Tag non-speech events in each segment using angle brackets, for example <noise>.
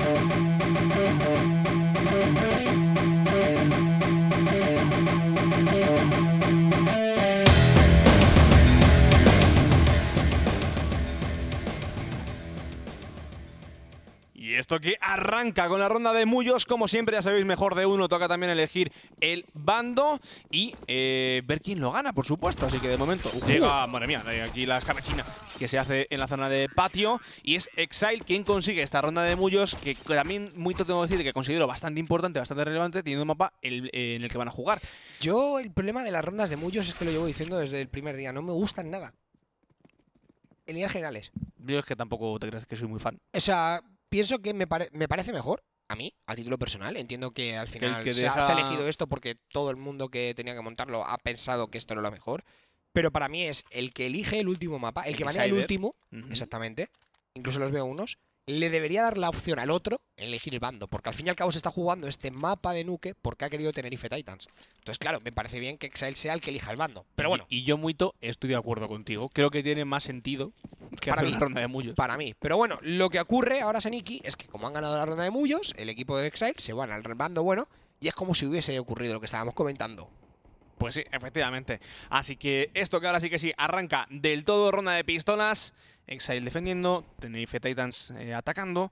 Thank you. que arranca con la ronda de mullos. Como siempre, ya sabéis, mejor de uno. Toca también elegir el bando y eh, ver quién lo gana, por supuesto. Así que de momento llega, madre mía, aquí la escarachina. que se hace en la zona de patio. Y es Exile quien consigue esta ronda de mullos, que también muy tengo que decir que considero bastante importante, bastante relevante, teniendo un mapa eh, en el que van a jugar. Yo el problema de las rondas de mullos es que lo llevo diciendo desde el primer día. No me gustan nada en líneas generales. Yo es que tampoco te creas que soy muy fan. O sea, pienso que me, me parece mejor a mí, a título personal. Entiendo que al final se, ha, elegido esto porque todo el mundo que tenía que montarlo ha pensado que esto era lo mejor. Pero para mí es el que elige el último mapa, el, que maneja el último, exactamente, incluso los veo unos, le debería dar la opción al otro elegir el bando, porque al fin y al cabo se está jugando este mapa de Nuke porque ha querido tener Ife Titans. Entonces, claro, me parece bien que Exile sea el que elija el bando, pero bueno. Y, y yo, Muito, estoy de acuerdo contigo. Creo que tiene más sentido para mí. Para mí. Pero bueno, lo que ocurre ahora, Seniki, es que como han ganado la ronda de mullos, el equipo de Exile se van al bando bueno y es como si hubiese ocurrido lo que estábamos comentando. Pues sí, efectivamente. Así que esto que ahora sí que sí, arranca del todo ronda de pistolas. Exile defendiendo, Tenerife Titans eh, atacando.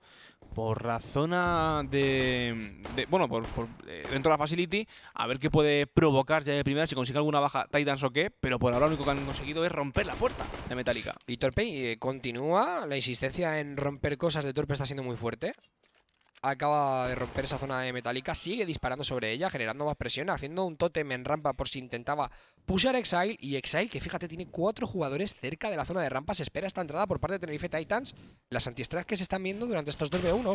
Por la zona de... bueno, por, eh, dentro de la Facility, a ver qué puede provocar ya de primera, si consigue alguna baja Titans o qué. Pero por ahora lo único que han conseguido es romper la puerta de Metallica. Y Torpey eh, continúa, la insistencia en romper cosas de Torpe está siendo muy fuerte. Acaba de romper esa zona de metálica, sigue disparando sobre ella, generando más presión, haciendo un tótem en rampa por si intentaba Pusear Exile y Exile, que fíjate, tiene cuatro jugadores cerca de la zona de rampa. espera esta entrada por parte de Tenerife Titans. Las antiestrellas que se están viendo durante estos 2 v 1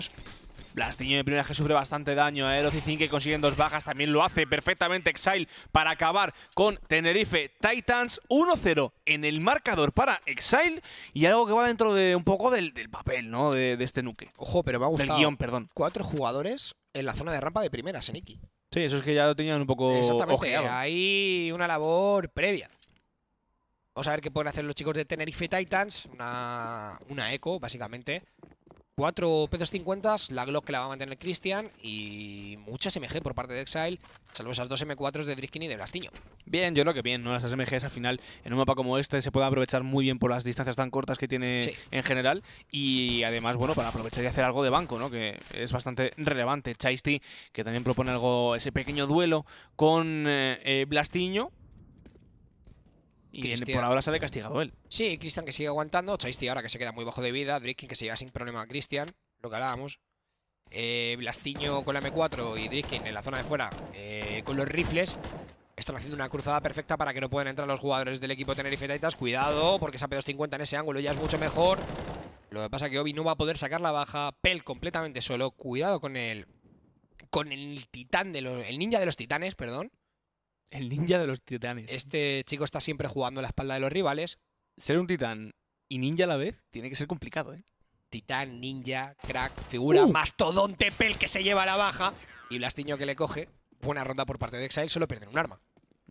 Blastiño de primera que sufre bastante daño. ¿eh? 5 que consiguen dos bajas. También lo hace perfectamente Exile para acabar con Tenerife Titans. 1-0 en el marcador para Exile. Y algo que va dentro de un poco del, papel, ¿no? De, este nuque. Ojo, pero me ha gustado. guión, perdón. Cuatro jugadores en la zona de rampa de primera, Seniki. Sí, eso es que ya lo tenían un poco Exactamente, ojeado. hay una labor previa. Vamos a ver qué pueden hacer los chicos de Tenerife Titans. Una, una eco, básicamente. Cuatro P250, la Glock que la va a mantener Cristian y mucha SMG por parte de Exile, salvo esas dos M4s de Driskin y de Blastiño. Bien, yo creo que bien, ¿no? Las SMGs al final, en un mapa como este, se puede aprovechar muy bien por las distancias tan cortas que tiene en general y además, bueno, para aprovechar y hacer algo de banco, ¿no? Que es bastante relevante. Chaisty, que también propone algo, ese pequeño duelo con eh, eh, Blastiño, y este por ahora sale castigado él. Sí, Cristian que sigue aguantando. Chaisti ahora que se queda muy bajo de vida. Driskin que se lleva sin problema a Cristian. Lo que hablábamos. Eh, Blastiño con la M4 y Driskin en la zona de fuera eh, con los rifles. Están haciendo una cruzada perfecta para que no puedan entrar los jugadores del equipo Tenerife Cuidado, porque esa P250 en ese ángulo ya es mucho mejor. Lo que pasa es que Obi no va a poder sacar la baja. Pel completamente solo. Cuidado con el... Con el titán de El ninja de los titanes, perdón. El ninja de los titanes. Este chico está siempre jugando a la espalda de los rivales. Ser un titán y ninja a la vez tiene que ser complicado, ¿eh? Titán, ninja, crack, figura, uh. mastodonte, pel que se lleva a la baja. Y Blastiño que le coge. Buena ronda por parte de Exile, solo pierden un arma.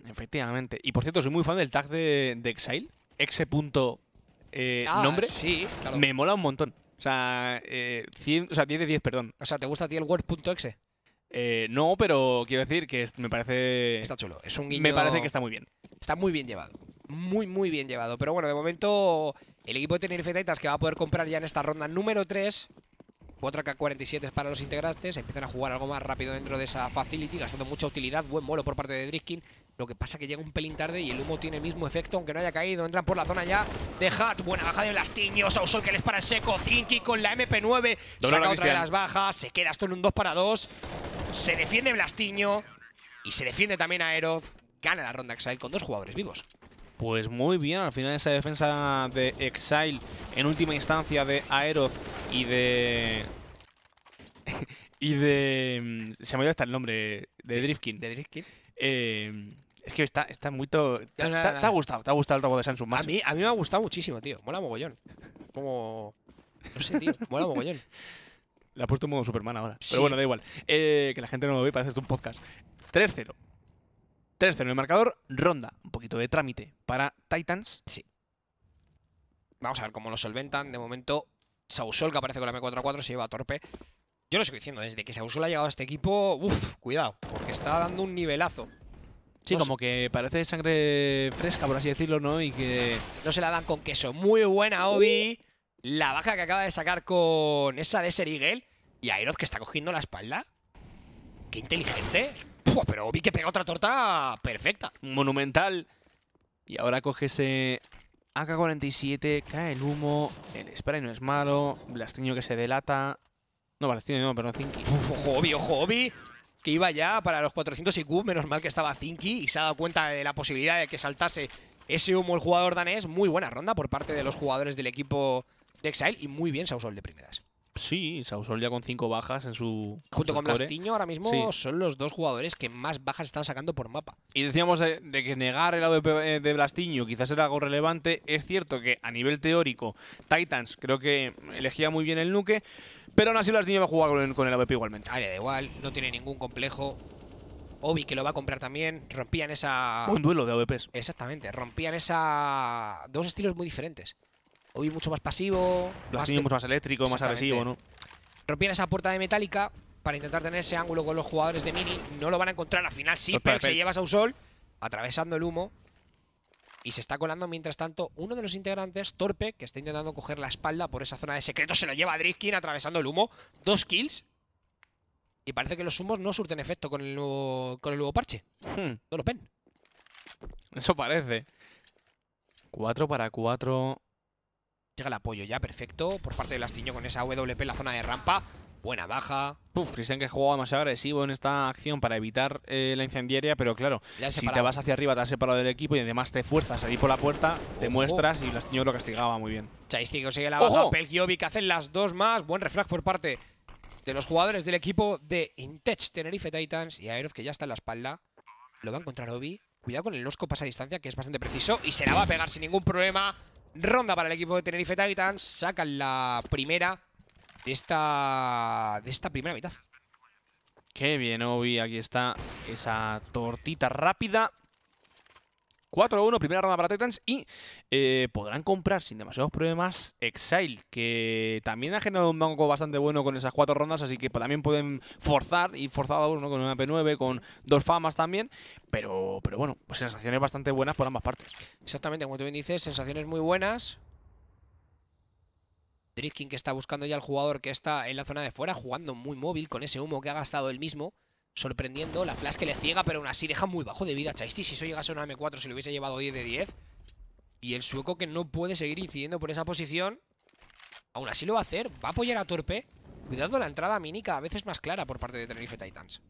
Efectivamente. Y por cierto, soy muy fan del tag de, Exile. Exe. Eh, ah, nombre. Sí, Me mola un montón. O sea, eh, o sea, 10 de 10, perdón. O sea, ¿te gusta a ti el word.exe? Eh, no, pero quiero decir que me parece. Está chulo. Es un Me parece que está muy bien. Está muy bien llevado. Muy, muy bien llevado. Pero bueno, de momento, el equipo de Tenerife Titans que va a poder comprar ya en esta ronda número 3. 4K47 para los integrantes. Empiezan a jugar algo más rápido dentro de esa facility, gastando mucha utilidad. Buen molo por parte de Driskin. Lo que pasa que llega un pelín tarde y el humo tiene el mismo efecto, aunque no haya caído. Entran por la zona ya de Hat. Buena baja de Blastiño. Ausol que les para el seco. Zinki con la MP9. Saca otra de las bajas. Se queda esto en un 2 para 2. Se defiende Blastiño. Y se defiende también Aeroth. Gana la ronda Exile con dos jugadores vivos. Pues muy bien, al final esa defensa de Exile en última instancia de Aeroth y de... <laughs> y de... Mm, se me olvidó hasta el nombre, de Drifkin. De Drifkin. Eh, es que está, está muy... todo… ¿Te, ha gustado, te ha gustado el robo de Samsung A mí, a mí me ha gustado muchísimo, tío. Mola mogollón. Como... No sé, tío. Mola mogollón. <laughs> Le ha puesto en modo Superman ahora. Pero bueno, da igual. Eh, que la gente no lo ve, parece esto un podcast. 3-0. 3-0 en el marcador. Ronda. Un poquito de trámite para Titans. Sí. Vamos a ver cómo lo solventan. De momento, Sausol, que aparece con la m 44 se lleva a torpe. Yo lo sigo diciendo, desde que Sausol ha llegado a este equipo, uff, cuidado, porque está dando un nivelazo. Sí, como que parece sangre fresca, por así decirlo, ¿no? Y que... No se la dan con queso. Muy buena, Obi. Uh. La baja que acaba de sacar con esa de Serigel Y Aeroz que está cogiendo la espalda. ¡Qué inteligente! pero vi que pega otra torta perfecta. Monumental. Y ahora coge ese AK-47. Cae el humo. El spray no es malo. Blastiño que se delata. No, Blastiño no, perdón, Zinky. ojo, Obi, Que iba ya para los 400 IQ. Menos mal que estaba Zinky. Y se ha dado cuenta de la posibilidad de que saltase ese humo el jugador danés. Muy buena ronda por parte de los jugadores del equipo de Exile y muy bien Sausol de primeras. Sí, Sausol ya con cinco bajas en su. Junto con Blastiño ahora mismo son los dos jugadores que más bajas están sacando por mapa. Y decíamos de, que negar el AVP eh, de Blastiño quizás era algo relevante. Es cierto que a nivel teórico, Titans creo que elegía muy bien el nuke, pero aún así Blastiño va a jugar con, el AWP igualmente. Ah, da igual, no tiene ningún complejo. Obi, que lo va a comprar también, rompían esa. Un duelo de AVPs. Exactamente, rompían esa. Dos estilos muy diferentes. Hoy mucho más pasivo. los más mucho más eléctrico, más agresivo, ¿no? Rompiera esa puerta de metálica para intentar tener ese ángulo con los jugadores de Mini. No lo van a encontrar al final, sí, pero se llevas a sol atravesando el humo. Y se está colando, mientras tanto, uno de los integrantes, Torpe, que está intentando coger la espalda por esa zona de secreto. Se lo lleva a Driskin atravesando el humo. Dos kills. Y parece que los humos no surten efecto con el nuevo, con el nuevo parche. Hmm. lo ven. Eso parece. Cuatro para cuatro. Llega el apoyo ya, perfecto. Por parte de Lastiño con esa WP en la zona de rampa. Buena baja. Uf, Cristian que jugaba demasiado agresivo en esta acción para evitar eh, la incendiaria, pero claro, si te vas hacia arriba te has separado del equipo y además te fuerzas ahí por la puerta, te muestras y Lastiño lo castigaba muy bien. Chaisti sigue la baja, que hacen las dos más. Buen reflex por parte de los jugadores del equipo de Intech Tenerife Titans y Aerof que ya está en la espalda. Lo va a encontrar Obi. Cuidado con el Nosco pasa a distancia, que es bastante preciso. Y se la va a pegar sin ningún problema. Ronda para el equipo de Tenerife Titans. Sacan la primera de esta, de esta primera mitad. Qué bien, Obi. Aquí está esa tortita rápida. 4-1, primera ronda para Titans y eh, podrán comprar sin demasiados problemas Exile, que también ha generado un banco bastante bueno con esas cuatro rondas, así que también pueden forzar y forzados ¿no? con una P9, con dos famas también, pero, pero bueno, pues sensaciones bastante buenas por ambas partes. Exactamente, como tú bien dices, sensaciones muy buenas. Driskin que está buscando ya al jugador que está en la zona de fuera, jugando muy móvil con ese humo que ha gastado él mismo sorprendiendo. La flash que le ciega, pero aún así deja muy bajo de vida Chaisti. Si eso llegase a una M4 se lo hubiese llevado 10 de 10. Y el sueco que no puede seguir incidiendo por esa posición. Aún así lo va a hacer. Va a apoyar a Torpe. Cuidado la entrada mini cada vez más clara por parte de Tenerife Titans.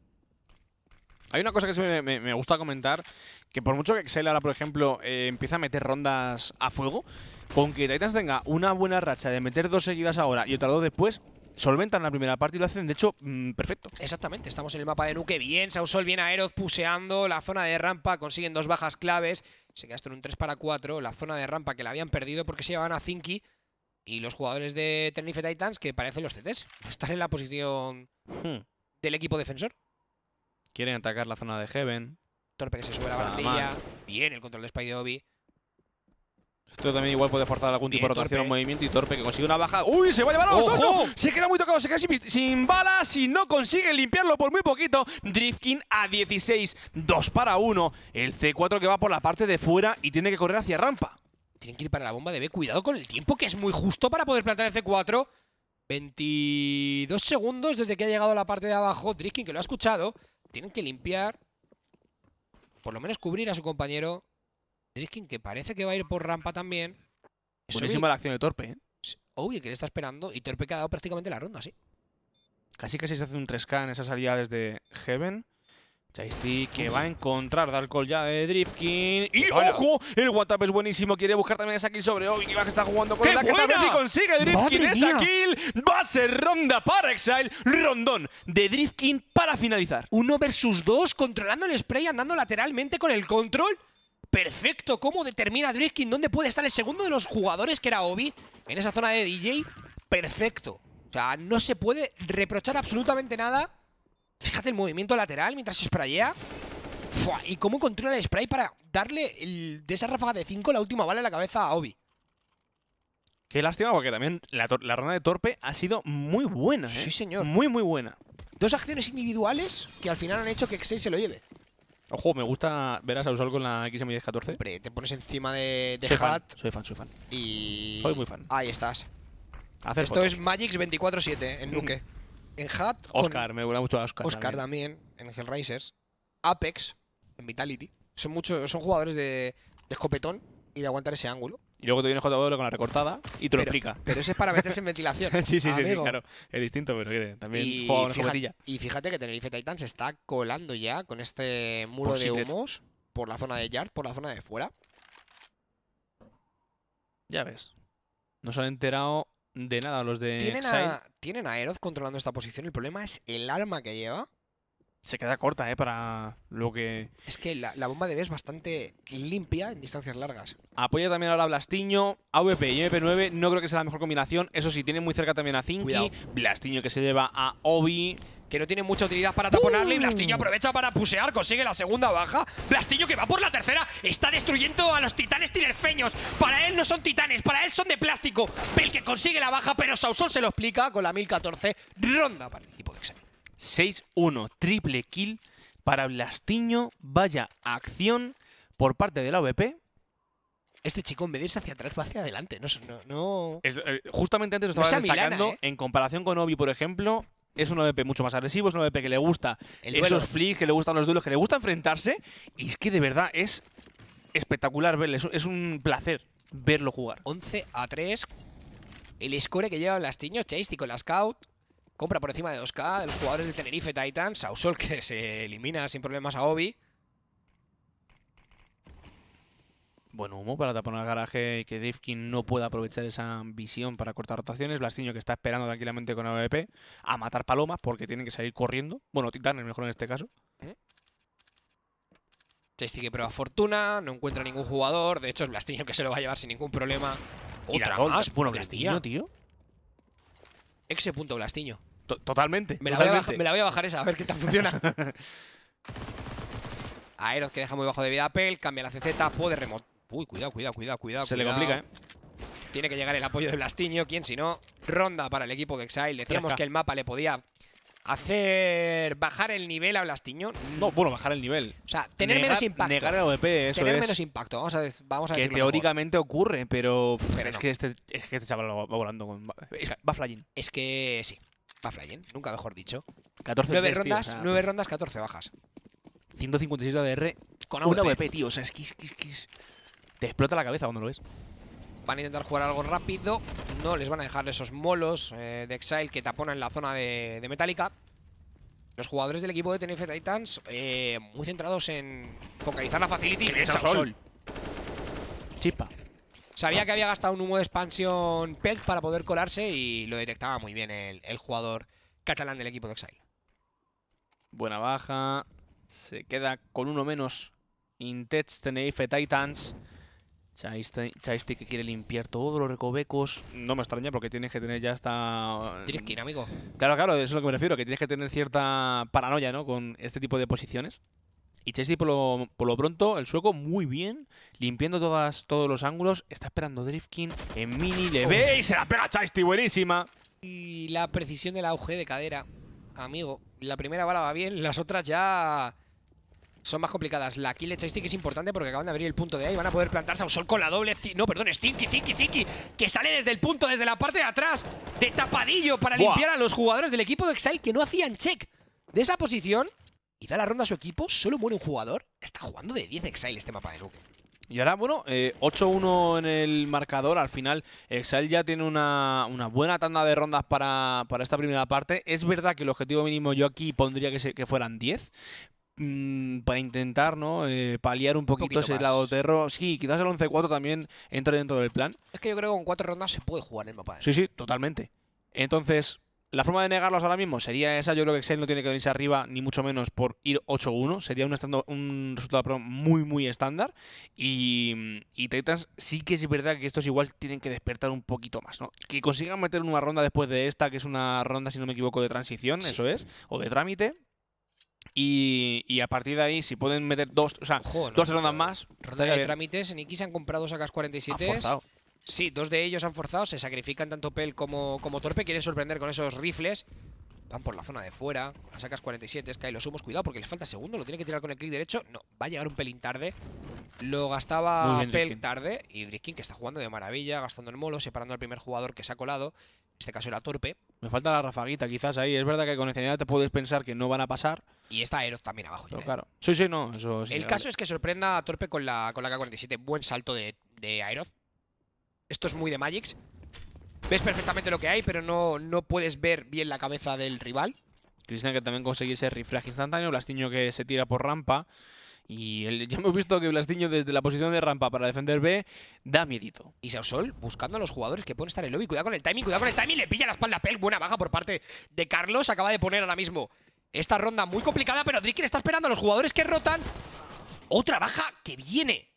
Hay una cosa que me, me, gusta comentar, que por mucho que Excel ahora, por ejemplo, eh, empieza a meter rondas a fuego, con que Titans tenga una buena racha de meter dos seguidas ahora y otra dos después, solventan la primera parte y lo hacen, de hecho, mm, perfecto. Exactamente, estamos en el mapa de Nuke bien, Sausol bien a Eros puseando, la zona de rampa consiguen dos bajas claves, se queda en un 3 para 4, la zona de rampa que la habían perdido porque se llevaban a Zinky y los jugadores de Tenerife Titans que parecen los CTs, <laughs> están en la posición hmm. del equipo defensor. Quieren atacar la zona de Heaven. Torpe que se sube la barandilla, bien el control de Spidey Obi. Esto también igual puede forzar algún tipo de rotación movimiento y Torpe que consigue una baja. ¡Uy! Se va a llevar a los Se queda muy tocado, se queda sin, balas y no consigue limpiarlo por muy poquito. Driftkin a 16, 2 para 1. El C4 que va por la parte de fuera y tiene que correr hacia rampa. Tienen que ir para la bomba de B. Cuidado con el tiempo, que es muy justo para poder plantar el C4. 22 segundos desde que ha llegado a la parte de abajo. Driftkin, que lo ha escuchado, tienen que limpiar. Por lo menos cubrir a su compañero. Driftkin, que parece que va a ir por rampa también. Es Buenísima la acción de Torpe, ¿eh? que le está esperando y Torpe ha dado prácticamente la ronda, sí. Casi que se hace un 3K en esa salida desde Heaven. Chaisty que va a encontrar Darkol ya de Driftkin. ¡Y ojo! El WhatsApp es buenísimo. Quiere buscar también esa kill sobre Obi. Que está jugando con la y consigue Driftkin. esa kill. Va a ser ronda para Exile. Rondón de Driftkin para finalizar. Uno versus dos, controlando el spray, andando lateralmente con el control perfecto cómo determina Driskin dónde puede estar el segundo de los jugadores, que era Obi, en esa zona de DJ. Perfecto. O sea, no se puede reprochar absolutamente nada. Fíjate el movimiento lateral mientras se sprayea. y cómo controla el spray para darle de esa ráfaga de 5 la última bala en la cabeza a Obi. Qué lástima, porque también la, ronda de Torpe ha sido muy buena. ¿eh? Sí, señor. Muy, muy buena. Dos acciones individuales que al final han hecho que x se lo lleve. Ojo, me gusta ver a Sausal con la XM1014. te pones encima de, soy Hat. soy fan, soy fan. Y. Soy muy fan. Ahí estás. Esto es Magix 24-7 en Nuke. <laughs> en Hat. Oscar, me gusta mucho Oscar. Oscar también. también, en Hellraisers. Apex en Vitality. Son muchos, son jugadores de, de escopetón y de aguantar ese ángulo. Y luego te viene JW con la recortada y te lo explica. Pero eso es para meterse en ventilación. <laughs> sí, sí, sí, claro. Es distinto, pero también y fíjate, Y fíjate que Tenerife Titan se está colando ya con este muro de humos por la zona de Yard, por la zona de fuera. Ya ves. No se han enterado de nada los de. Tienen, a, tienen a Eroz controlando esta posición. El problema es el arma que lleva se queda corta ¿eh? para lo que... Es que la, bomba de B es bastante limpia en distancias largas. Apoya también ahora a Blastiño, AVP y MP9, no creo que sea la mejor combinación. Eso sí, tiene muy cerca también a Zinky, Blastiño que se lleva a Obi que no tiene mucha utilidad para taponarle. Y uh. aprovecha para pusear, consigue la segunda baja. Blastiño que va por la tercera, está destruyendo a los titanes tinerfeños. Para él no son titanes, para él son de plástico. Pel que consigue la baja, pero Sausol se lo explica con la 1014. Ronda para el equipo de XM. 6-1, triple kill para Blastiño. Vaya acción por parte de la OVP. Este chico, en vez de irse hacia atrás, va hacia adelante. No, no, no... Eh, justamente antes lo estaba destacando, ¿eh? en comparación con Obi, por ejemplo, es un OVP mucho más agresivo, es un OVP que le gusta el esos que le gustan los duelos, que le gusta enfrentarse. Y es que de verdad es espectacular verle, es un placer verlo jugar. 11 a 3, el score que lleva Blastiño, Chase y con la Scout. Compra por encima de 2K de los jugadores de Tenerife Titan Sausol que se elimina sin problemas a Obi. Bueno, humo para tapar el garaje y que Drifkin no pueda aprovechar esa visión para cortar rotaciones. Blastiño que está esperando tranquilamente con Avp a matar palomas porque tienen que salir corriendo. Bueno, Titan Es mejor en este caso. ¿Eh? que prueba fortuna, no encuentra ningún jugador. De hecho, es Blastiño que se lo va a llevar sin ningún problema. Otra más. Bueno, Blastiño, tío. X punto Blastiño totalmente. Me la, Voy a bajar, esa, a ver qué tal funciona. <laughs> Aeros que deja muy bajo de vida a Pell, cambia la CZ, puede remoto. Uy, cuidado, cuidado, cuidado, cuidado. Se le complica, ¿eh? Tiene que llegar el apoyo de Blastiño, quién si no, ronda para el equipo de Exile. Decíamos que el mapa le podía hacer bajar el nivel a Blastiño. No, bueno, bajar el nivel. O sea, tener menos impacto. Negar el ODP, e, eso Tener menos impacto, vamos a, Que teóricamente ocurre, pero, es, que este, es que este chaval va volando, con, va flying. Es que sí, a nunca mejor dicho. 14 9 rondas, rondas, 14 bajas. 156 de ADR con una VP, tío. O sea, es que, te explota la cabeza cuando lo ves. Van a intentar jugar algo rápido. No les van a dejar esos molos eh, de Exile que en la zona de, Metallica. Los jugadores del equipo de Tenerife Titans eh, muy centrados en focalizar la facility. Eso sol! Chispa. Sabía que había gastado un humo de expansión Pelt para poder colarse y lo detectaba muy bien el, jugador catalán del equipo de Exile. Buena baja. Se queda con uno menos. Intets TNF, Titans. ChaiStick que quiere limpiar todos los recovecos. No me extraña porque tienes que tener ya esta. Mm, tienes que ir, amigo. Claro, claro, eso es lo que me refiero, que tienes que tener cierta paranoia, ¿no? Con este tipo de posiciones. Y Chesney, por lo, pronto, el sueco muy bien, limpiando todas, todos los ángulos. Está esperando Driftkin en mini, le ve y se la pega Chesney, buenísima. Y la precisión del auge de cadera, amigo. La primera bala va bien, las otras ya son más complicadas. La kill de Chasty que es importante porque acaban de abrir el punto de ahí. Van a poder plantarse a un sol con la doble. No, perdón, Stinky, Stinky. Stinky, Que sale desde el punto, desde la parte de atrás. De tapadillo para limpiar a los jugadores del equipo de Exile que no hacían check. De esa posición y da la ronda a su equipo, solo muere un jugador. Está jugando de 10 Exile este mapa de Nuke. Y ahora, bueno, 8-1 eh, en el marcador. Al final, Exile ya tiene una, buena tanda de rondas para, esta primera parte. Es verdad que el objetivo mínimo yo aquí pondría que, que fueran 10, mm, para intentar ¿no? Eh, paliar un poquito, ese lado lado terro. Sí, quizás el 11-4 también entre dentro del plan. Es que yo creo que con cuatro rondas se puede jugar el mapa. Sí, sí, totalmente. Entonces, la forma de negarlos ahora mismo sería esa. Yo creo que Excel no tiene que venirse arriba, ni mucho menos por ir 8-1. Sería un, estando, un resultado muy, muy estándar. Y, y sí que es verdad que estos igual tienen que despertar un poquito más. ¿no? Que consigan meter una ronda después de esta, que es una ronda, si no me equivoco, de transición, eso es, o de trámite. Y, a partir de ahí, si pueden meter dos, o sea, dos rondas más. Ronda de eh, trámites, en X han comprado sacas 47. Sí, dos de ellos han forzado, se sacrifican tanto Pel como, como Torpe, quieren sorprender con esos rifles. Van por la zona de fuera, la sacas 47, cae los humos, cuidado porque les falta segundo, lo tiene que tirar con el clic derecho. No, va a llegar un pelín tarde. Lo gastaba Pel tarde y Drifkin que está jugando de maravilla, gastando el molo, separando al primer jugador que se ha colado. En este caso era Torpe. Me falta la rafaguita quizás ahí. Es verdad que con encendida te puedes pensar que no van a pasar. Y está Eros también abajo. ¿eh? claro. Sí, sí, no. el caso es que sorprenda a Torpe con la, con la K-47. Buen salto de, de esto es muy de Magix. Ves perfectamente lo que hay, pero no, no puedes ver bien la cabeza del rival. Cristian que también conseguí ese reflejo instantáneo. Blastiño que se tira por rampa. Y <laughs> ya hemos visto que Blastiño desde la posición de rampa para defender B da miedito. Y Sausol buscando a los jugadores que pueden estar en el lobby. Cuidado con el timing, cuidado con el timing. Le pilla la espalda a Pel. Buena baja por parte de Carlos. Acaba de poner ahora mismo esta ronda muy complicada, pero Dricker está esperando a los jugadores que rotan. Otra baja que viene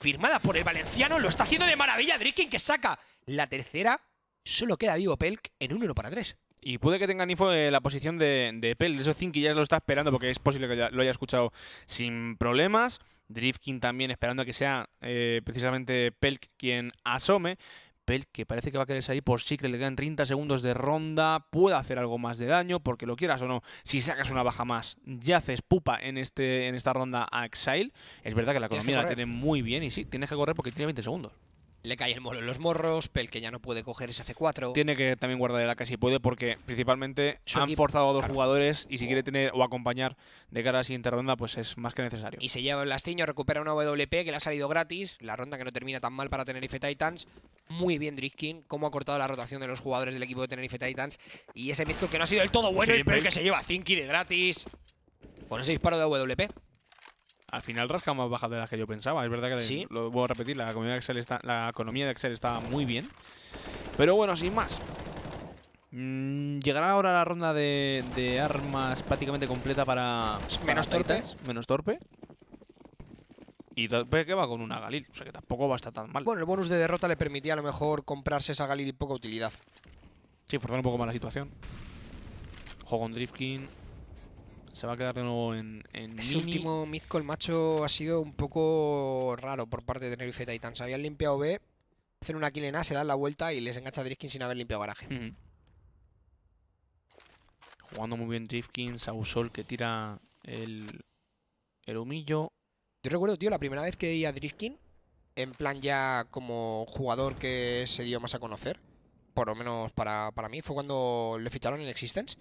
firmada por el valenciano. Lo está haciendo de maravilla Drifkin que saca la tercera. Solo queda vivo Pelk en un 1 para 3. Y puede que tengan info de la posición de, de Pel. De eso ya ya lo está esperando porque es posible que lo haya escuchado sin problemas. Drifkin también esperando a que sea eh, precisamente Pelk quien asome que parece que va a querer salir por sí, que le quedan 30 segundos de ronda, pueda hacer algo más de daño, porque lo quieras o no, si sacas una baja más, ya haces pupa en, este, en esta ronda a Exile. Es verdad que la economía la tiene muy bien y sí, tienes que correr porque tiene 20 segundos. Le cae el molo en los morros, Pel que ya no puede coger ese C4. Tiene que también guardar el AK si puede, porque principalmente han forzado a dos jugadores y si quiere tener o acompañar de cara a la siguiente ronda, pues es más que necesario. Y se lleva el lastiño, recupera una WP que le ha salido gratis, la ronda que no termina tan mal para Tenerife Titans. Muy bien Driskin, cómo ha cortado la rotación de los jugadores del equipo de Tenerife Titans. Y ese mezclo que no ha sido del todo bueno, pero y que se lleva a Zinky de gratis. Con ese disparo de WP al final rasca más baja de las que yo pensaba. Es verdad que, lo voy a repetir, la economía, de Excel está, muy bien. Pero bueno, sin más. Mm, llegará ahora la ronda de, armas prácticamente completa para... Pues menos torpe. menos torpe. Y que va con una Galil, o sea que tampoco va a estar tan mal. Bueno, el bonus de derrota le permitía a lo mejor comprarse esa Galil y poca utilidad. Sí, forzar un poco más la situación. Juego con Drifkin se va a quedar de nuevo en, en Ese mini. último el macho, ha sido un poco raro por parte de Tenerife Se Habían limpiado B, hacen una kill en A, se dan la vuelta y les engancha Driftkin sin haber limpiado garaje. Jugando muy bien Driftkin Sausol que tira el, el humillo. Yo recuerdo, tío, la primera vez que vi a Driftkin, en plan ya como jugador que se dio más a conocer, por lo menos para, para mí, fue cuando le ficharon en Existence.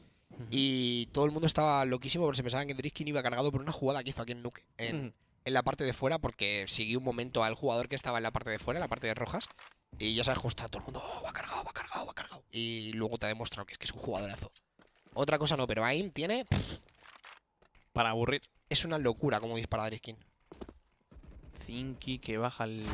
Y todo el mundo estaba loquísimo porque se pensaban que Driskin iba cargado por una jugada que hizo aquí en Nuke, en, la parte de fuera, porque siguió un momento al jugador que estaba en la parte de fuera, en la parte de rojas. Y ya se cómo todo el mundo, oh, va cargado, va cargado, va cargado. Y luego te ha demostrado que es que es un jugadorazo. Otra cosa no, pero AIM tiene... Para aburrir. Es una locura como dispara Driskin. Zinky que baja el...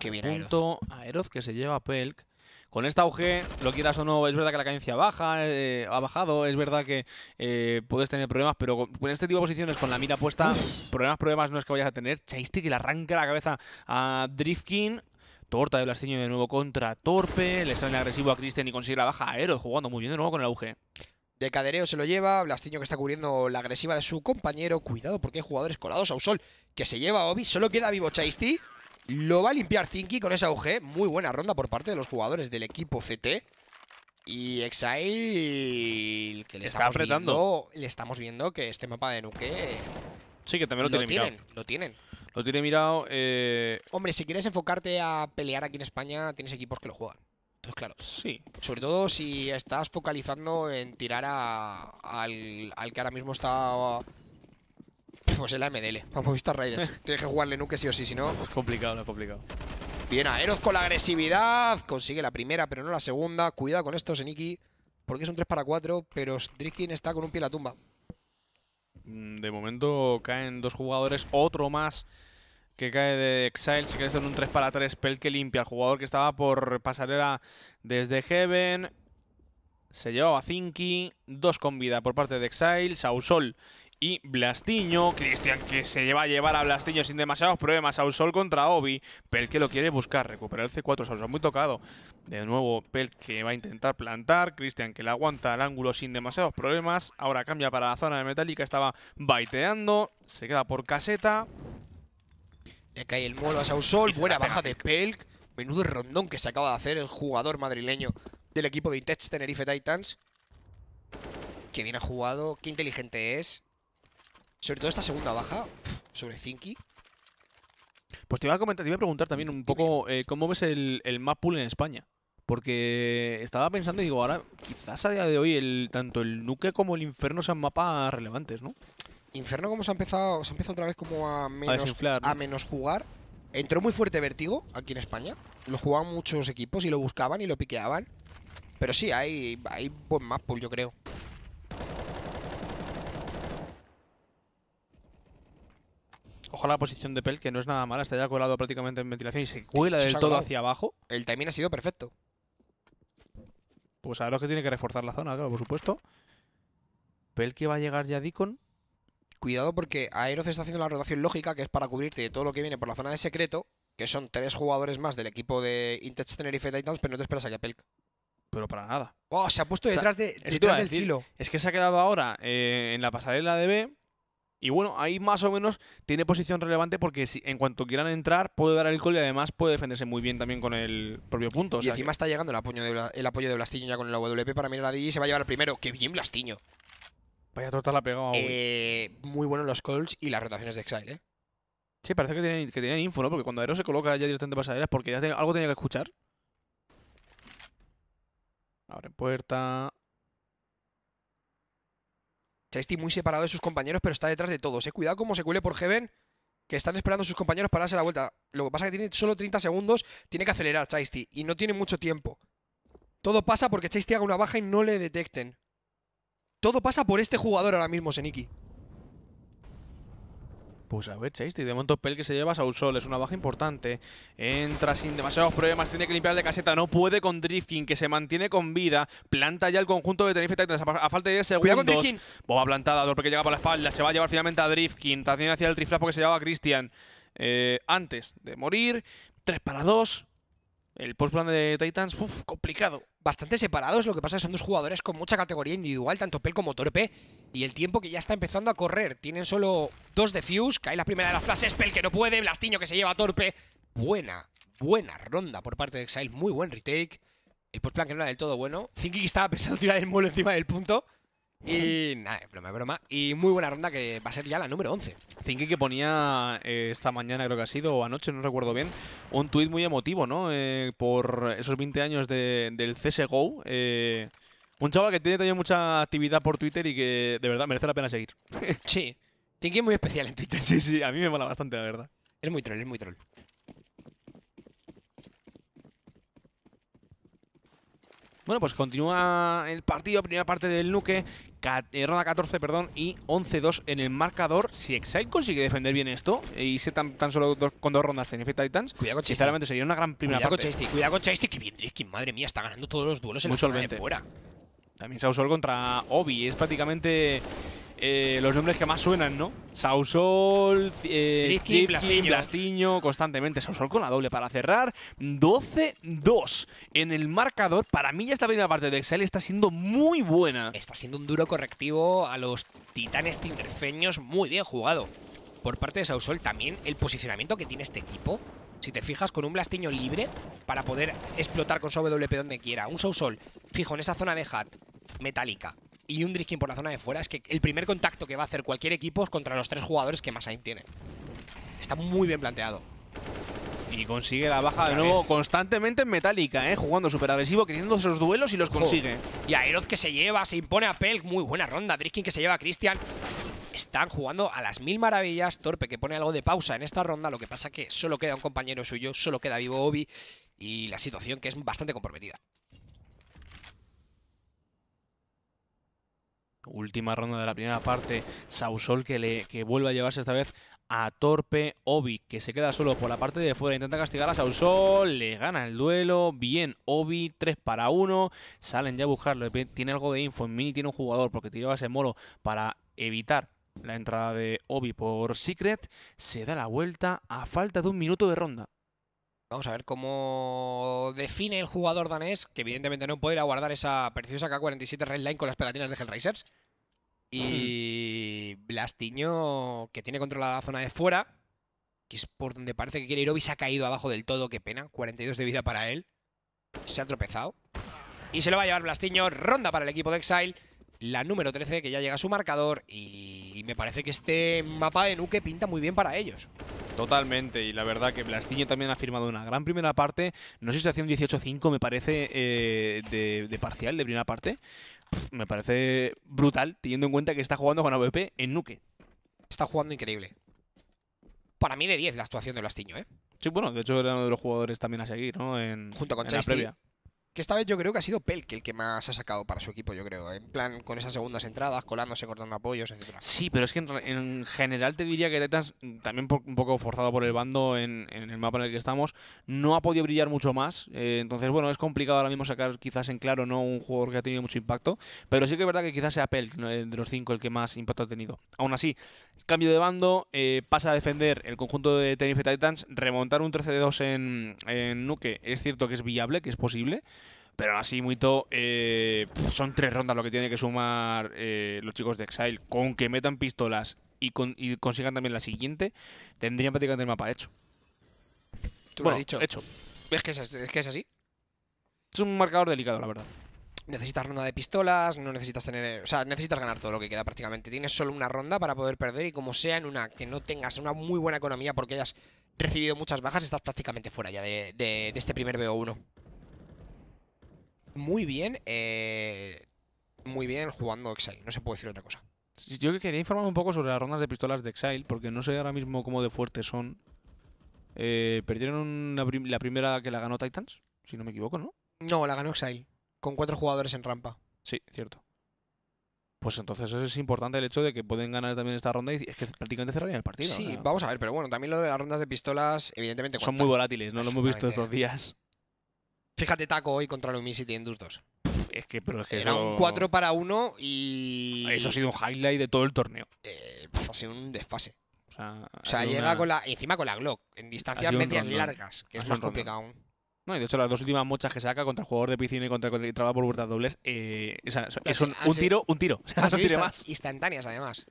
que se lleva Pelk con este auge, lo quieras o no, es verdad que la cadencia baja, eh, ha bajado, es verdad que eh, puedes tener problemas, pero con, este tipo de posiciones, con la mira puesta, problemas, problemas no es que vayas a tener. Chaysti que le arranca la cabeza a Drifkin. Torta de Blastiño de nuevo contra Torpe. Le sale agresivo a Christian y consigue la baja a Eros, jugando muy bien de nuevo con el auge. De cadereo se lo lleva, Blastiño que está cubriendo la agresiva de su compañero. Cuidado porque hay jugadores colados a sol que se lleva a Obi. Solo queda vivo Chaysti. Lo va a limpiar Zinky con esa UG. Muy buena ronda por parte de los jugadores del equipo CT. Y Exile... Que le Está apretando. le estamos viendo que este mapa de Nuke... Sí, que también lo, lo tienen, Lo tienen. Lo tiene mirado. Eh. Hombre, si quieres enfocarte a pelear aquí en España, tienes equipos que lo juegan. Entonces, claro. Sí. Sobre todo si estás focalizando en tirar al, al que ahora mismo está pues el AMDL. Vamos a estar Raiders. <laughs> Tienes que jugarle nuke sí o sí, si no... Es complicado, es complicado. Bien, Aeroz con la agresividad. Consigue la primera, pero no la segunda. Cuidado con esto, Seniki, porque es un 3 para 4, pero Driskin está con un pie en la tumba. Mm, de momento caen dos jugadores, otro más que cae de Exile. Si quieres hacer un 3 para 3, Pel que limpia. El jugador que estaba por pasarela desde Heaven. Se llevaba a Zinki, dos con vida por parte de Exile, Sausol y Blastiño. Cristian que se lleva a llevar a Blastiño sin demasiados problemas. Sol contra Obi. Pel que lo quiere buscar. Recuperar el C4. Sausol. muy tocado. De nuevo Pel que va a intentar plantar. Cristian que le aguanta al ángulo sin demasiados problemas. Ahora cambia para la zona de Metallica. Estaba baiteando. Se queda por caseta. Le cae el molo a Sausol. Buena baja de Pelk. Menudo rondón que se acaba de hacer el jugador madrileño del equipo de Intex Tenerife Titans. Qué bien ha jugado, qué inteligente es. Sobre todo esta segunda baja sobre Zinky. Pues te iba a comentar, te iba a preguntar también un poco eh, cómo ves el, el map pool en España. Porque estaba pensando y digo, ahora quizás a día de hoy el, tanto el Nuke como el Inferno sean mapas relevantes, ¿no? Inferno como se ha empezado, se otra vez como a menos, menos jugar. Entró muy fuerte Vertigo aquí en España. Lo jugaban muchos equipos y lo buscaban y lo piqueaban. Pero sí, hay, hay buen map pool, yo creo. Ojo la posición de Pel, que no es nada mala, está ya colado prácticamente en ventilación y se cuela del todo hacia abajo. El timing ha sido perfecto. Pues ahora lo que tiene que reforzar la zona, claro, por supuesto. Pel que va a llegar ya Deacon. Cuidado porque Aeroz está haciendo la rotación lógica, que es para cubrirte de todo lo que viene por la zona de secreto, que son tres jugadores más del equipo de Interstellar Tenerife Titans, pero no te esperas a que Pelk. Pero para nada. Oh, se ha puesto detrás, de, detrás del silo. Es que se ha quedado ahora eh, en la pasarela de B, y bueno, ahí más o menos tiene posición relevante porque si, en cuanto quieran entrar puede dar el call y además puede defenderse muy bien también con el propio punto. y encima está llegando el apoyo, de, el apoyo de Blastiño ya con el WP para mirar a DJ y se va a llevar primero. ¡Qué bien Blastiño! Vaya torta la pegada. Eh, muy buenos los calls y las rotaciones de Exile, ¿eh? Sí, parece que tienen, que info, ¿no? Porque cuando Aero se coloca ya directamente pasaderas porque ya algo tenía que escuchar. Abre puerta. Chasty muy separado de sus compañeros, pero está detrás de todos. ¿eh? Cuidado como se cuele por Heaven, que están esperando a sus compañeros para darse la vuelta. Lo que pasa es que tiene solo 30 segundos, tiene que acelerar Chasty y no tiene mucho tiempo. Todo pasa porque Chasty haga una baja y no le detecten. Todo pasa por este jugador ahora mismo, Seniki. Pues a ver, Chase, de momento Pel que se lleva a Sol, es una baja importante. Entra sin demasiados problemas, tiene que limpiar de caseta, no puede con Drifkin, que se mantiene con vida. Planta ya el conjunto de Tenerife Titans a, falta de 10 segundos. Boba plantada, porque que llega por la espalda, se va a llevar finalmente a Drifkin. También hacia el trifla porque se llevaba a Christian. Eh, antes de morir, 3 para 2, el post-plan de Titans, uff, complicado. Bastante separados, lo que pasa es que son dos jugadores con mucha categoría individual, tanto Pel como Torpe, y el tiempo que ya está empezando a correr. Tienen solo dos de Fuse, cae la primera de las flashes, Pel que no puede, Blastiño que se lleva Torpe. Buena, buena ronda por parte de Exile, muy buen retake. El post-plan que no era del todo bueno. Zinky estaba pensando tirar el muro encima del punto. Y nada, broma, broma. Y muy buena ronda que va a ser ya la número 11. Cinqui que ponía eh, esta mañana, creo que ha sido, o anoche, no recuerdo bien, un tuit muy emotivo, ¿no? Eh, por esos 20 años del CSGO. Eh, un chaval que tiene también mucha actividad por Twitter y que de verdad merece la pena seguir. <laughs> sí, Tinki es muy especial en Twitter. Sí, sí, a mí me mola bastante, la verdad. Es muy troll, es muy troll. Bueno, pues continúa el partido, primera parte del Nuke, eh, ronda 14 perdón, y 11-2 en el marcador. Si Exile consigue defender bien esto eh, y se tan, tan solo con dos rondas en Effect Titans, cuidado con sería una gran primera cuidado parte. Con cuidado con Chasty, que bien madre mía, está ganando todos los duelos en el la También de fuera. También Sausol contra Obi, es prácticamente eh, los nombres que más suenan, ¿no? Sausol, eh, Blastiño. constantemente. Sausol con la doble para cerrar. 12-2 en el marcador. Para mí ya esta primera parte de Excel está siendo muy buena. Está siendo un duro correctivo a los titanes tinerfeños. Muy bien jugado. Por parte de Sausol también el posicionamiento que tiene este equipo. Si te fijas, con un Blastiño libre para poder explotar con su WP donde quiera. Un Sausol fijo en esa zona de hat metálica y un Driskin por la zona de fuera, es que el primer contacto que va a hacer cualquier equipo es contra los tres jugadores que más aim tienen. Está muy bien planteado. Y consigue la baja de nuevo constantemente en metálica, ¿eh? jugando súper agresivo, queriendo esos duelos y los consigue. Y Y Aeroz que se lleva, se impone a Pelk, muy buena ronda. Driskin que se lleva a Christian. Están jugando a las mil maravillas. Torpe que pone algo de pausa en esta ronda, lo que pasa que solo queda un compañero suyo, solo queda vivo Obi y la situación que es bastante comprometida. Última ronda de la primera parte. Sausol que, le, que vuelve a llevarse esta vez a Torpe. Obi que se queda solo por la parte de fuera. Intenta castigar a Sausol. Le gana el duelo. Bien Obi. 3 para 1. Salen ya a buscarlo. Eh, tiene algo de info. En mini tiene un jugador porque tiraba ese molo para evitar la entrada de Obi por Secret. Se da la vuelta a falta de un minuto de ronda. Vamos a ver cómo define el jugador danés, que evidentemente no puede ir a guardar esa preciosa K-47 line con las pegatinas de Hellraisers. Y Blastiño, que tiene controlada la zona de fuera, que es por donde parece que quiere ir se ha caído abajo del todo, qué pena. 42 de vida para él. Se ha tropezado. Y se lo va a llevar Blastiño. Ronda para el equipo de Exile la número 13 que ya llega a su marcador y me parece que este mapa de Nuke pinta muy bien para ellos. Totalmente, y la verdad que Blastiño también ha firmado una gran primera parte. No sé si hace un 18-5, me parece, eh, de, parcial, de primera parte. me parece brutal, teniendo en cuenta que está jugando con AWP en Nuke. Está jugando increíble. Para mí de 10 la actuación de Blastiño, ¿eh? Sí, bueno, de hecho era uno de los jugadores también a seguir, ¿no? Junto con en que esta vez yo creo que ha sido Pelk el que más ha sacado para su equipo, yo creo. ¿eh? En plan, con esas segundas entradas, colándose, cortando apoyos, etc. Sí, pero es que en, general te diría que Tetas, también un poco forzado por el bando en, el mapa en el que estamos, no ha podido brillar mucho más. Eh, entonces, bueno, es complicado ahora mismo sacar quizás en claro no un jugador que ha tenido mucho impacto. Pero sí que es verdad que quizás sea Pelk de los cinco el que más impacto ha tenido. Aún así, Cambio de bando, eh, pasa a defender el conjunto de Tenerife Titans, remontar un 13-2 en, en Nuke es cierto que es viable, que es posible, pero así muy eh, son tres rondas lo que tiene que sumar eh, los chicos de Exile, con que metan pistolas y, con, consigan también la siguiente, tendrían prácticamente el mapa hecho. bueno, Hecho. Es es que es así. Es un marcador delicado, la verdad necesitas ronda de pistolas, no necesitas tener... O sea, necesitas ganar todo lo que queda prácticamente. Tienes solo una ronda para poder perder y como sea en una que no tengas una muy buena economía porque hayas recibido muchas bajas, estás prácticamente fuera ya de, este primer BO1. Muy bien, eh, muy bien jugando Exile, no se puede decir otra cosa. Yo quería informarme un poco sobre las rondas de pistolas de Exile, porque no sé ahora mismo cómo de fuertes son. Eh, ¿Perdieron la primera que la ganó Titans? Si no me equivoco, ¿no? No, la ganó Exile con cuatro jugadores en rampa. Sí, cierto. Pues entonces es importante el hecho de que pueden ganar también esta ronda y es que prácticamente cerrarían el partido. Sí, vamos a ver, pero bueno, también lo de las rondas de pistolas, evidentemente. Son muy volátiles, no <laughs> lo hemos visto estos días. Fíjate, Taco hoy contra Lumi City en 2 es que, pero que Era un 4 para 1 y. Eso ha sido un highlight de todo el torneo. Eh, ha sido un desfase. O sea, llega con la. Encima con la Glock, en distancias medias largas, que es más complicado aún. No, y de hecho las dos últimas mochas que saca contra el jugador de piscina y contra el trabaja por vueltas dobles, eh, es pues, ah, un, tiro, un tiro. Instantáneas además.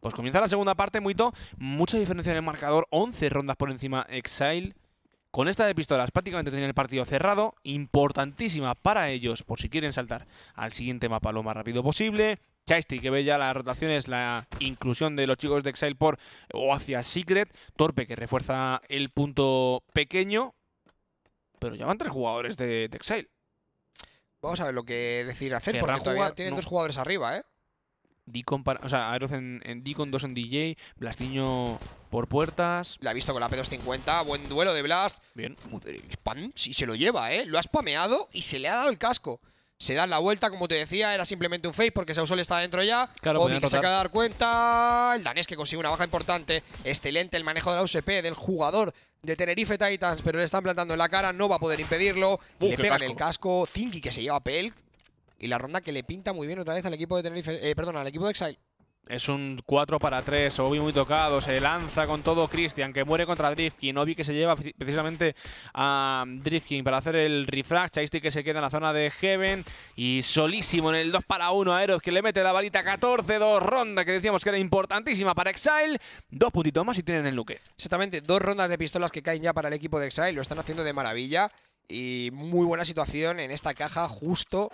Pues comienza la segunda parte, Muito. Mucha diferencia en el marcador, 11 rondas por encima Exile. Con esta de pistolas prácticamente tenían el partido cerrado, importantísima para ellos por si quieren saltar al siguiente mapa lo más rápido posible. Chasty, que ve ya las rotaciones, la inclusión de los chicos de Exile por o hacia Secret. Torpe, que refuerza el punto pequeño. Pero ya van tres jugadores de, Exile. Vamos a ver lo que decir hacer, porque tienen dos jugadores arriba, ¿eh? Deacon en, Deacon, 2 en DJ, Blastiño por puertas. La ha visto con la P250, buen duelo de Blast. Bien. Joder, si se lo lleva, ¿eh? Lo ha spameado y se le ha dado el casco. Se da la vuelta, como te decía, era simplemente un face porque Sausol está dentro ya. Claro, que se acaba de dar cuenta. El danés que consigue una baja importante. Excelente el manejo de la USP del jugador de Tenerife Titans, pero le están plantando en la cara, no va a poder impedirlo. le pegan el casco. Zinky que se lleva Pelk. Y la ronda que le pinta muy bien otra vez al equipo de Tenerife, eh, perdón, al equipo de Exile. Es un 4 para 3, Obi muy tocado, se lanza con todo Christian, que muere contra Drifkin, Obi que se lleva precisamente a Drifkin para hacer el refract, chaysti que se queda en la zona de Heaven y solísimo en el 2 para 1 a Eros que le mete la balita. 14-2 ronda que decíamos que era importantísima para Exile, dos puntitos más y tienen el Luque. Exactamente, dos rondas de pistolas que caen ya para el equipo de Exile, lo están haciendo de maravilla y muy buena situación en esta caja justo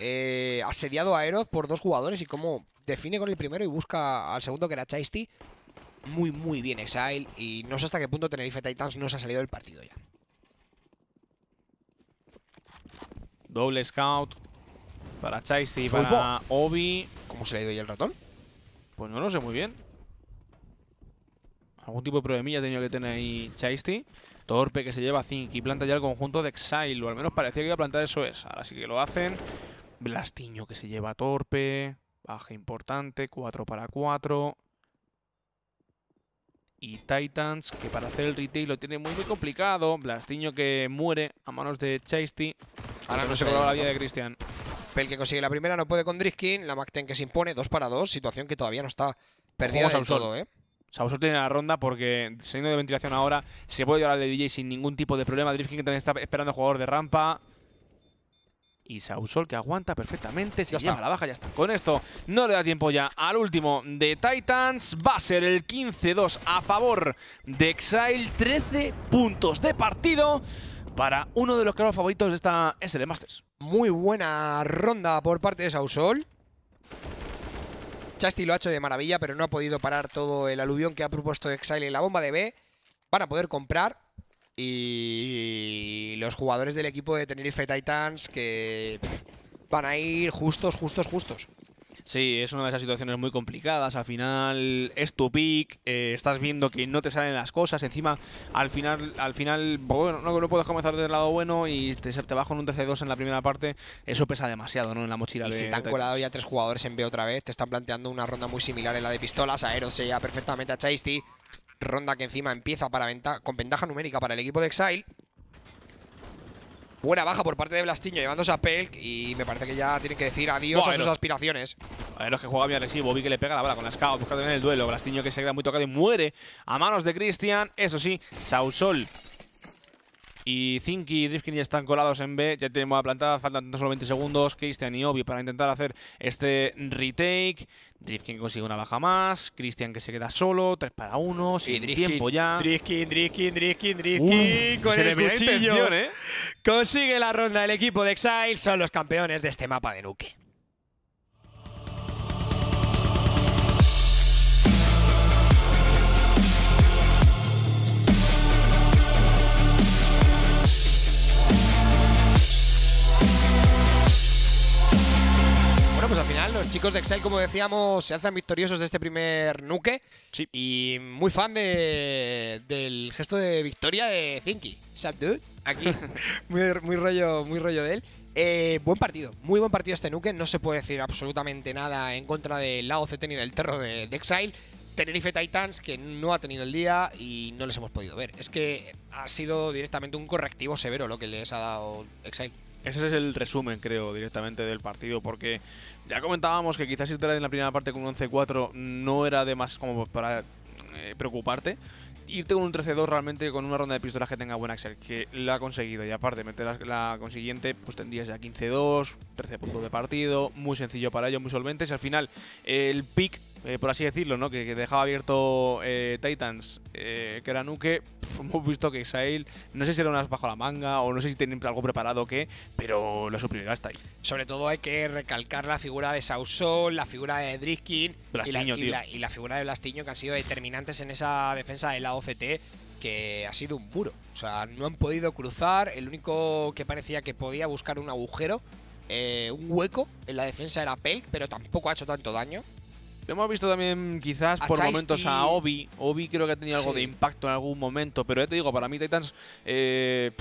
eh, asediado a Eros por dos jugadores y como define con el primero y busca al segundo que era Chasty. Muy, muy bien Exile y no sé hasta qué punto Tenerife Titans no se ha salido del partido ya. Doble scout para Chasty y para Obi. ¿Cómo se le ha ido ahí el ratón? Pues no lo sé muy bien. Algún tipo de problemilla tenía que tener ahí Chasty, Torpe que se lleva Zinc y planta ya el conjunto de Exile, o al menos parecía que iba a plantar eso es. Ahora sí que lo hacen. Blastiño que se lleva torpe. Baja importante. 4 para 4. Y Titans, que para hacer el retail lo tiene muy, muy complicado. Blastiño que muere a manos de Chasty. Ahora no se coloca la vida de Cristian. Pel que consigue la primera, no puede con Driskin. La Macten que se impone, 2 para 2. Situación que todavía no está perdida del todo, ¿eh? tiene la ronda porque saliendo de ventilación ahora se puede llevar al de DJ sin ningún tipo de problema. Driftkin que también está esperando jugador de rampa y Sausol que aguanta perfectamente, ya está. la baja, ya está. Con esto no le da tiempo ya al último de Titans. Va a ser el 15-2 a favor de Exile. 13 puntos de partido para uno de los cargos favoritos de esta de Masters. Muy buena ronda por parte de Sausol. Chasti lo ha hecho de maravilla, pero no ha podido parar todo el aluvión que ha propuesto Exile en la bomba de B. Para poder comprar y los jugadores del equipo de Tenerife Titans que van a ir justos, justos, justos. Sí, es una de esas situaciones muy complicadas. Al final es tu pick, eh, estás viendo que no te salen las cosas. Encima, al final, al final bueno, no, lo puedes comenzar desde el lado bueno y te, te bajo en un tc 2 en la primera parte. Eso pesa demasiado ¿no? en la mochila. Y de, te han colado ya tres jugadores en B otra vez, te están planteando una ronda muy similar en la de pistolas. Aero se ya perfectamente a Chasty, Ronda que encima empieza para venta con ventaja numérica para el equipo de Exile. Buena baja por parte de Blastiño llevándose a Pelk y me parece que ya tiene que decir adiós a sus aspiraciones. A ver, los que juega bien recibo vi que le pega la bala con la scout, buscando en el duelo. Blastiño que se queda muy tocado y muere a manos de Cristian. Eso sí, Sausol y Zinky y Drifkin ya están colados en B, ya tenemos la plantada, faltan solo 20 segundos, Christian y Obi para intentar hacer este retake, Drifkin consigue una baja más, Christian que se queda solo, 3 para 1, sin tiempo ya. Drifkin, Drifkin, Drifkin, Drifkin, con el cuchillo. ¿eh? Consigue la ronda el equipo de Exile, son los campeones de este mapa de Nuke. pues al final los chicos de Exile, como decíamos, se hacen victoriosos de este primer nuke. Sí. Y muy fan de, del gesto de victoria de Zinky. Subdude, aquí. <laughs> muy, muy, rollo, muy rollo de él. Eh, buen partido, muy buen partido este nuke. No se puede decir absolutamente nada en contra del lado CT ni del terror de, de Exile. Tenerife Titans que no ha tenido el día y no les hemos podido ver. Es que ha sido directamente un correctivo severo lo que les ha dado Exile. Ese es el resumen, creo, directamente del partido, porque ya comentábamos que quizás irte en la primera parte con un 11-4 no era de más como para eh, preocuparte. Irte con un 13-2 realmente con una ronda de pistolas que tenga buena excel, que la ha conseguido. Y aparte, meter la, la consiguiente, pues tendrías ya 15-2, 13 puntos de partido, muy sencillo para ello, muy solventes. Y al final, el pick eh, por así decirlo, ¿no? que, dejaba abierto eh, Titans, eh, que era Nuke, hemos visto que Exile, no sé si era unas bajo la manga o no sé si tienen algo preparado o qué, pero la superioridad hasta ahí. Sobre todo hay que recalcar la figura de Sausol, la figura de Driskin y la, figura de Blastiño, que han sido determinantes en esa defensa de la OCT, que ha sido un puro. O sea, no han podido cruzar, el único que parecía que podía buscar un agujero. un hueco en la defensa era Pelk, pero tampoco ha hecho tanto daño hemos visto también quizás por momentos a Obi. Obi creo que ha tenido algo de impacto en algún momento, pero te digo, para mí Titans eh,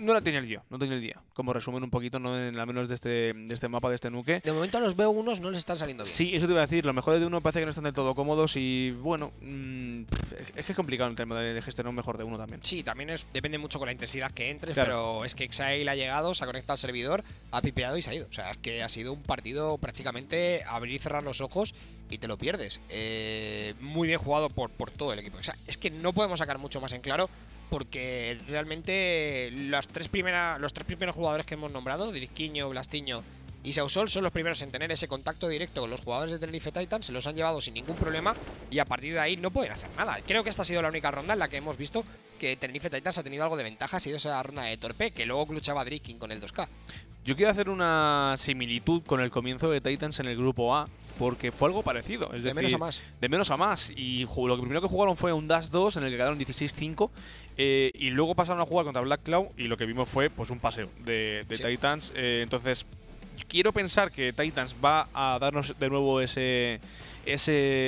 no, la tenía el día, no tenía el día. Como resumen un poquito, no en, al menos de este, este mapa, de este nuque. De momento los veo unos, no les están saliendo bien. Sí, eso te iba a decir, los mejores de uno parece que no están del todo cómodos y bueno, mm, es que es complicado el tema de, de gestionar mejor de uno también. Sí, también es, depende mucho con la intensidad que entres, pero es que Exile ha llegado, se ha conectado al servidor, ha pipeado y se ha ido. O sea, es que ha sido un partido prácticamente abrir y cerrar los ojos y te lo pierdes. Eh, muy bien jugado por, por todo el equipo. es que no podemos sacar mucho más en claro porque realmente tres los tres primeros jugadores que hemos nombrado, Dirquiño, Blastiño y Sausol, son los primeros en tener ese contacto directo con los jugadores de Tenerife Titans se los han llevado sin ningún problema y a partir de ahí no pueden hacer nada. Creo que esta ha sido la única ronda en la que hemos visto que Tenerife Titans ha tenido algo de ventaja, ha sido esa ronda de torpe que luego luchaba Driskin con el 2K. Yo quiero hacer una similitud con el comienzo de Titans en el grupo A, porque fue algo parecido. de menos a más. De menos a más. Y lo primero que jugaron fue un Dash 2 en el que quedaron 16-5. Eh, y luego pasaron a jugar contra Black Cloud y lo que vimos fue pues un paseo de, de Titans. Eh, entonces, quiero pensar que Titans va a darnos de nuevo ese, ese